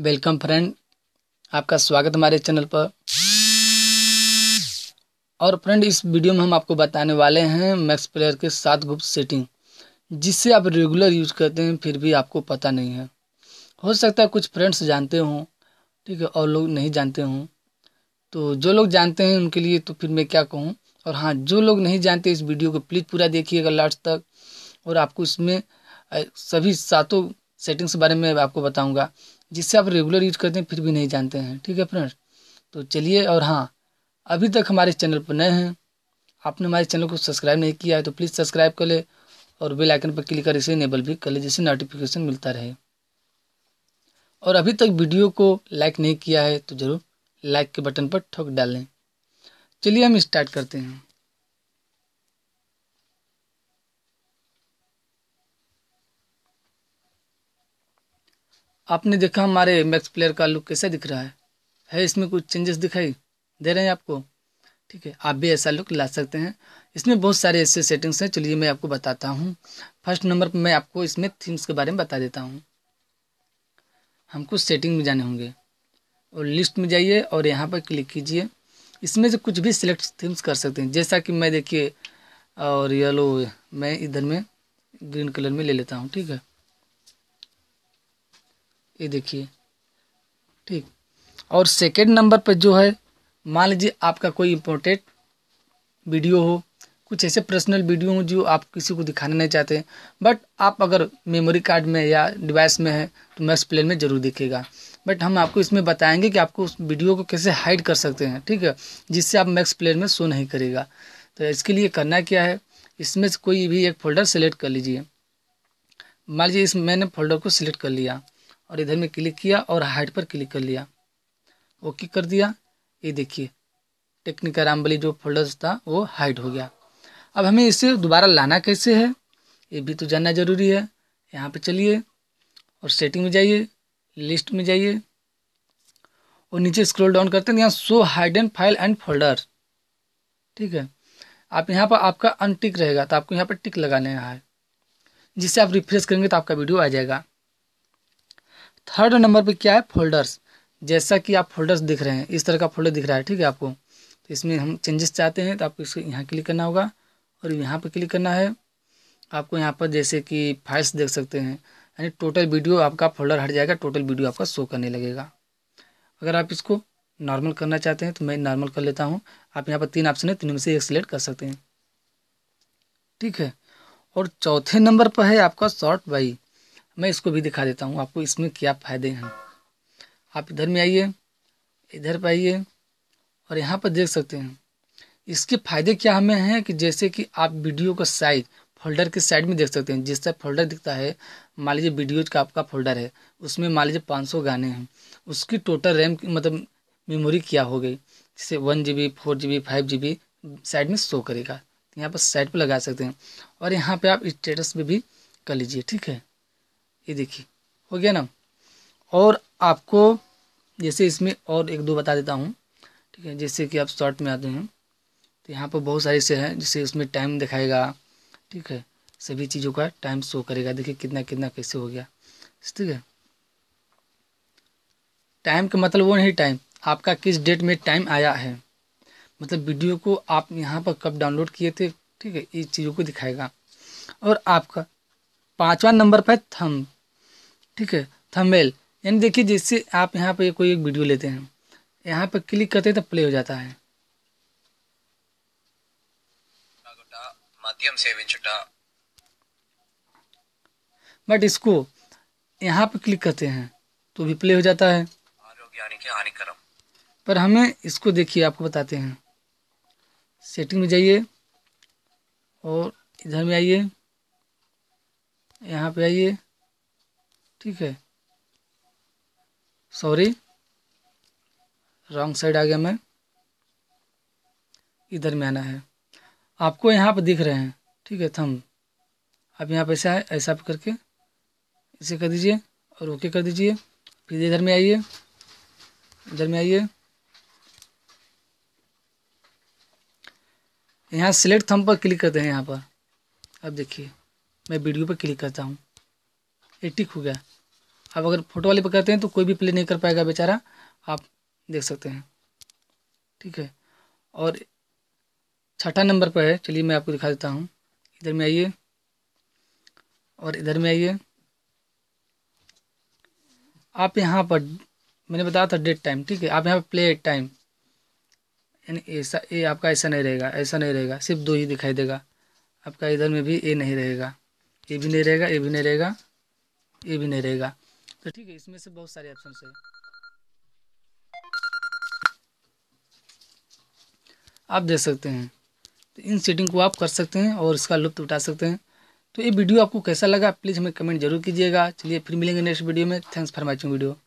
welcome friend आपका स्वागत हमारे चैनल पर और फ्रेंड इस वीडियो में हम आपको बताने वाले हैं मैक्स प्लेयर के सात गुप्त सेटिंग जिससे आप रेगुलर यूज करते हैं फिर भी आपको पता नहीं है हो सकता है कुछ फ्रेंड्स जानते हों ठीक है और लोग नहीं जानते हों तो जो लोग जानते हैं उनके लिए तो फिर मैं क्या कहूँ और हाँ जो लोग नहीं जानते इस वीडियो को प्लीज़ पूरा देखिएगा लास्ट तक और आपको इसमें सभी सातों सेटिंग्स के बारे में आपको बताऊँगा जिससे आप रेगुलर यूज करते हैं फिर भी नहीं जानते हैं ठीक है फ्रेंड्स तो चलिए और हाँ अभी तक हमारे चैनल पर नए हैं आपने हमारे चैनल को सब्सक्राइब नहीं किया है तो प्लीज़ सब्सक्राइब कर ले और बेल आइकन पर क्लिक कर इसे इनेबल भी कर ले जिससे नोटिफिकेशन मिलता रहे और अभी तक वीडियो को लाइक नहीं किया है तो ज़रूर लाइक के बटन पर ठोक डालें चलिए हम स्टार्ट करते हैं आपने देखा हमारे मैक्स प्लेयर का लुक कैसा दिख रहा है है इसमें कुछ चेंजेस दिखाई दे रहे हैं आपको ठीक है आप भी ऐसा लुक ला सकते हैं इसमें बहुत सारे ऐसे सेटिंग्स हैं चलिए मैं आपको बताता हूँ फर्स्ट नंबर पर मैं आपको इसमें थीम्स के बारे में बता देता हूँ हमको सेटिंग में जाने होंगे और लिस्ट में जाइए और यहाँ पर क्लिक कीजिए इसमें से कुछ भी सिलेक्ट थीम्स कर सकते हैं जैसा कि मैं देखिए और येलो मैं इधर में ग्रीन कलर में ले लेता हूँ ठीक है ये देखिए ठीक और सेकेंड नंबर पर जो है मान लीजिए आपका कोई इम्पोर्टेंट वीडियो हो कुछ ऐसे पर्सनल वीडियो हो जो आप किसी को दिखाना नहीं चाहते बट आप अगर मेमोरी कार्ड में या डिवाइस में है तो मैक्स प्लेन में ज़रूर दिखेगा बट हम आपको इसमें बताएंगे कि आपको उस वीडियो को कैसे हाइड कर सकते हैं ठीक है जिससे आप मैक्स प्लेन में शो नहीं करेगा तो इसके लिए करना क्या है इसमें से कोई भी एक फोल्डर सेलेक्ट कर लीजिए मान लीजिए इस मैंने फोल्डर को सिलेक्ट कर लिया और इधर में क्लिक किया और हाइट पर क्लिक कर लिया ओके कर दिया ये देखिए टेक्निका रामबली जो फोल्डर्स था वो हाइड हो गया अब हमें इसे दोबारा लाना कैसे है ये भी तो जानना ज़रूरी है यहाँ पे चलिए और सेटिंग में जाइए लिस्ट में जाइए और नीचे स्क्रॉल डाउन करते हैं यहाँ show hide and file and folder ठीक है आप यहाँ पर आपका अनटिक रहेगा तो आपको यहाँ पर टिक लगाने है जिससे आप रिफ्रेश करेंगे तो आपका वीडियो आ जाएगा थर्ड नंबर पे क्या है फोल्डर्स जैसा कि आप फोल्डर्स दिख रहे हैं इस तरह का फोल्डर दिख रहा है ठीक है आपको तो इसमें हम चेंजेस चाहते हैं तो आपको इसको यहाँ क्लिक करना होगा और यहाँ पर क्लिक करना है आपको यहाँ पर जैसे कि फाइल्स देख सकते हैं यानी टोटल वीडियो आपका फोल्डर हट जाएगा टोटल वीडियो आपका शो करने लगेगा अगर आप इसको नॉर्मल करना चाहते हैं तो मैं नॉर्मल कर लेता हूँ आप यहाँ पर तीन ऑप्शन है तीनों में से एक सिलेक्ट कर सकते हैं ठीक है और चौथे नंबर पर है आपका शॉर्ट बाई मैं इसको भी दिखा देता हूँ आपको इसमें क्या फ़ायदे हैं आप इधर में आइए इधर पर आइए और यहाँ पर देख सकते हैं इसके फ़ायदे क्या हमें हैं कि जैसे कि आप वीडियो का साइज फोल्डर के साइड में देख सकते हैं जिस तरह फोल्डर दिखता है मान लीजिए वीडियो का आपका फोल्डर है उसमें मान लीजिए पाँच सौ गाने हैं उसकी टोटल रैम मतलब मेमोरी क्या हो गई जैसे one G B four G B five G B side में शो करेगा तो यहाँ पर साइड पर लगा सकते हैं और यहाँ पर आप स्टेटस पर भी कर लीजिए ठीक है ये देखिए हो गया ना और आपको जैसे इसमें और एक दो बता देता हूँ ठीक है जैसे कि आप शॉर्ट में आते हैं तो यहाँ पर बहुत सारे से हैं जैसे उसमें टाइम दिखाएगा ठीक है सभी चीज़ों का टाइम शो करेगा देखिए कितना कितना कैसे हो गया ठीक है टाइम का मतलब वो नहीं टाइम आपका किस डेट में टाइम आया है मतलब वीडियो को आप यहाँ पर कब डाउनलोड किए थे ठीक है इस चीज़ों को दिखाएगा और आपका पाँचवा नंबर पर थम ठीक है थंबनेल यानी देखिए जिससे आप यहाँ पे कोई एक वीडियो लेते हैं यहाँ पे क्लिक करते हैं तो प्ले हो जाता है बट इसको यहाँ पे क्लिक करते हैं तो भी प्ले हो जाता है पर हमें इसको देखिए आपको बताते हैं सेटिंग में जाइए और इधर में आइए यहाँ पे आइए ठीक है सॉरी रॉन्ग साइड आ गया मैं इधर में आना है आपको यहाँ पर दिख रहे हैं ठीक है थम आप यहाँ पर ऐसा है ऐसा करके इसे कर दीजिए और ओके कर दीजिए फिर इधर में आइए इधर में आइए यहाँ सिलेक्ट थम पर क्लिक करते हैं यहाँ पर अब देखिए मैं वीडियो पर क्लिक करता हूँ टिक हो गया आप अगर फोटो वाले पे करते हैं तो कोई भी प्ले नहीं कर पाएगा बेचारा आप देख सकते हैं ठीक है और छठा नंबर पर है चलिए मैं आपको दिखा देता हूँ इधर में आइए और इधर में आइए आप यहाँ पर मैंने बताया था डेट टाइम ठीक है आप यहाँ पर प्ले एट टाइम यानी ऐसा ए आपका ऐसा नहीं रहेगा ऐसा नहीं रहेगा सिर्फ दो ही दिखाई देगा आपका इधर में भी ए नहीं रहेगा ए भी नहीं रहेगा ए भी नहीं रहेगा ये भी नहीं रहेगा तो ठीक है इसमें से बहुत सारे ऑप्शन है आप देख सकते हैं तो इन सेटिंग को आप कर सकते हैं और इसका लुप्त उठा सकते हैं तो ये वीडियो आपको कैसा लगा प्लीज़ हमें कमेंट जरूर कीजिएगा चलिए फिर मिलेंगे नेक्स्ट वीडियो में थैंक्स फॉर वॉचिंग वीडियो